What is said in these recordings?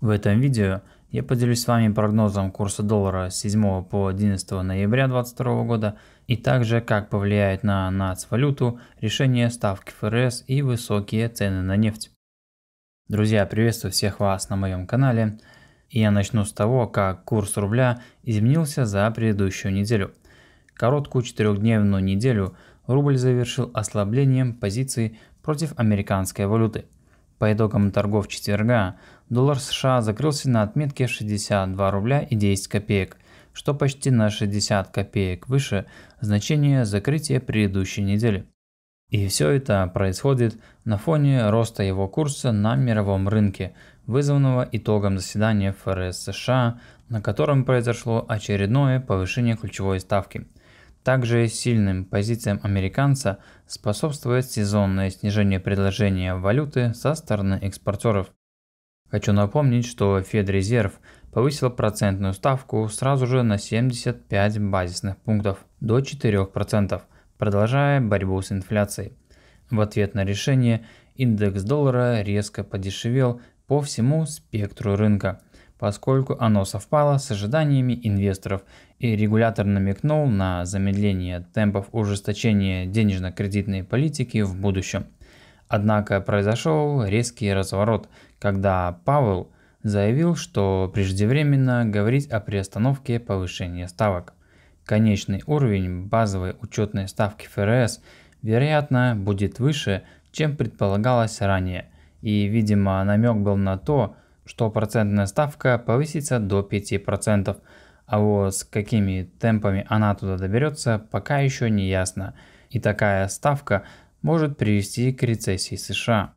В этом видео я поделюсь с вами прогнозом курса доллара с 7 по 11 ноября 2022 года и также как повлияет на нацвалюту решение ставки ФРС и высокие цены на нефть. Друзья, приветствую всех вас на моем канале. И я начну с того, как курс рубля изменился за предыдущую неделю. Короткую четырехдневную неделю рубль завершил ослаблением позиций против американской валюты – по итогам торгов четверга доллар США закрылся на отметке 62 рубля и 10 копеек, что почти на 60 копеек выше значения закрытия предыдущей недели. И все это происходит на фоне роста его курса на мировом рынке, вызванного итогом заседания ФРС США, на котором произошло очередное повышение ключевой ставки – также сильным позициям американца способствует сезонное снижение предложения валюты со стороны экспортеров. Хочу напомнить, что Федрезерв повысил процентную ставку сразу же на 75 базисных пунктов до 4%, продолжая борьбу с инфляцией. В ответ на решение индекс доллара резко подешевел по всему спектру рынка – поскольку оно совпало с ожиданиями инвесторов и регулятор намекнул на замедление темпов ужесточения денежно-кредитной политики в будущем. Однако произошел резкий разворот, когда Павел заявил, что преждевременно говорить о приостановке повышения ставок. Конечный уровень базовой учетной ставки ФРС, вероятно, будет выше, чем предполагалось ранее, и, видимо, намек был на то, что процентная ставка повысится до 5%, а вот с какими темпами она туда доберется, пока еще не ясно. И такая ставка может привести к рецессии США.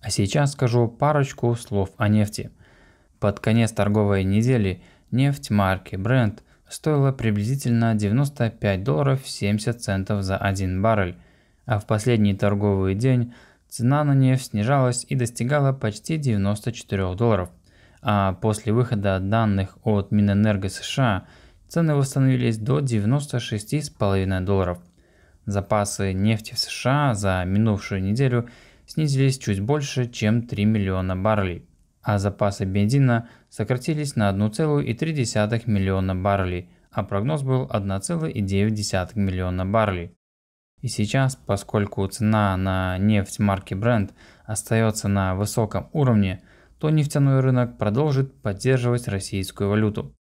А сейчас скажу парочку слов о нефти. Под конец торговой недели нефть марки Brent стоила приблизительно 95 долларов 70 центов за 1 баррель, а в последний торговый день Цена на нефть снижалась и достигала почти 94 долларов. А после выхода данных от Минэнерго США цены восстановились до 96,5 долларов. Запасы нефти в США за минувшую неделю снизились чуть больше, чем 3 миллиона баррелей, а запасы бензина сократились на 1,3 миллиона баррелей, а прогноз был 1,9 миллиона баррелей. И сейчас, поскольку цена на нефть марки Brent остается на высоком уровне, то нефтяной рынок продолжит поддерживать российскую валюту.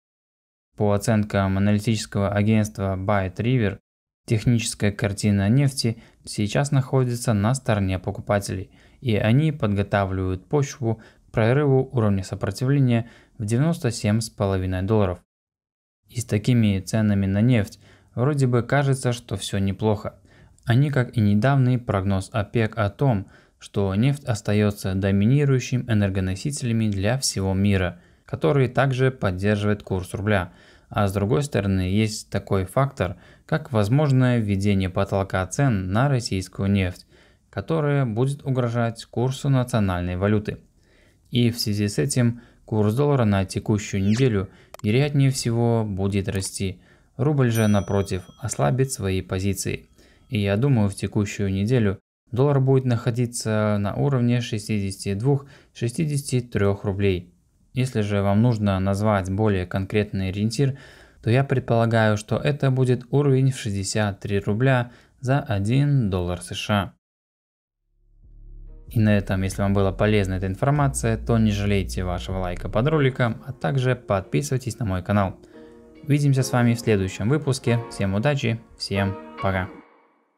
По оценкам аналитического агентства Byte River, техническая картина нефти сейчас находится на стороне покупателей, и они подготавливают почву к прорыву уровня сопротивления в 97,5 долларов. И с такими ценами на нефть вроде бы кажется, что все неплохо. Они, как и недавний прогноз ОПЕК о том, что нефть остается доминирующим энергоносителем для всего мира, который также поддерживает курс рубля. А с другой стороны, есть такой фактор, как возможное введение потолка цен на российскую нефть, которое будет угрожать курсу национальной валюты. И в связи с этим курс доллара на текущую неделю вероятнее всего будет расти. Рубль же, напротив, ослабит свои позиции. И я думаю, в текущую неделю доллар будет находиться на уровне 62-63 рублей. Если же вам нужно назвать более конкретный ориентир, то я предполагаю, что это будет уровень в 63 рубля за 1 доллар США. И на этом, если вам была полезна эта информация, то не жалейте вашего лайка под роликом, а также подписывайтесь на мой канал. Увидимся с вами в следующем выпуске. Всем удачи, всем пока.